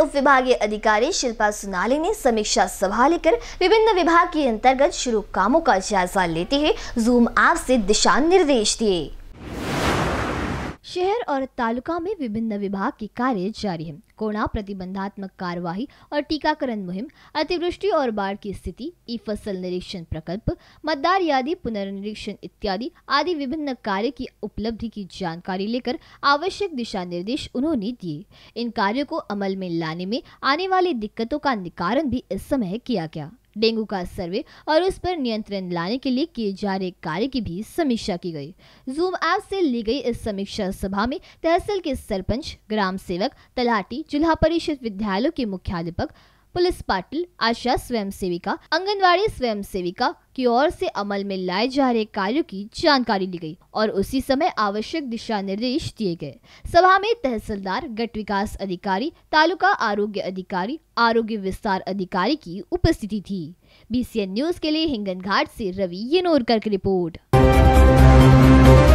उप विभागीय अधिकारी शिल्पा सोनाली ने समीक्षा सभा लेकर विभिन्न विभाग के अंतर्गत शुरू कामों का जायजा लेते हुए जूम ऐप से दिशा निर्देश दिए शहर और तालुका में विभिन्न विभाग के कार्य जारी हैं कोणा प्रतिबंधात्मक कार्यवाही और टीकाकरण मुहिम अतिवृष्टि और बाढ़ की स्थिति ई फसल निरीक्षण प्रकल्प मतदार यादि पुनर्निरीक्षण इत्यादि आदि विभिन्न कार्य की उपलब्धि की जानकारी लेकर आवश्यक दिशा निर्देश उन्होंने दिए इन कार्यो को अमल में लाने में आने वाली दिक्कतों का निकारण भी इस समय किया गया डेंगू का सर्वे और उस पर नियंत्रण लाने के लिए किए जा रहे कार्य की भी समीक्षा की गई जूम ऐप से ली गई इस समीक्षा सभा में तहसील के सरपंच ग्राम सेवक तलाटी जिला परिषद विद्यालयों के मुख्याध्यापक पुलिस पाटिल आशा स्वयं सेविका आंगनबाड़ी स्वयं सेविका की ओर से अमल में लाए जा रहे कार्यो की जानकारी ली गई और उसी समय आवश्यक दिशा निर्देश दिए गए सभा में तहसीलदार गट विकास अधिकारी तालुका आरोग्य अधिकारी आरोग्य विस्तार अधिकारी की उपस्थिति थी एन न्यूज के लिए हिंगन घाट ऐसी रवि येनोरकर की रिपोर्ट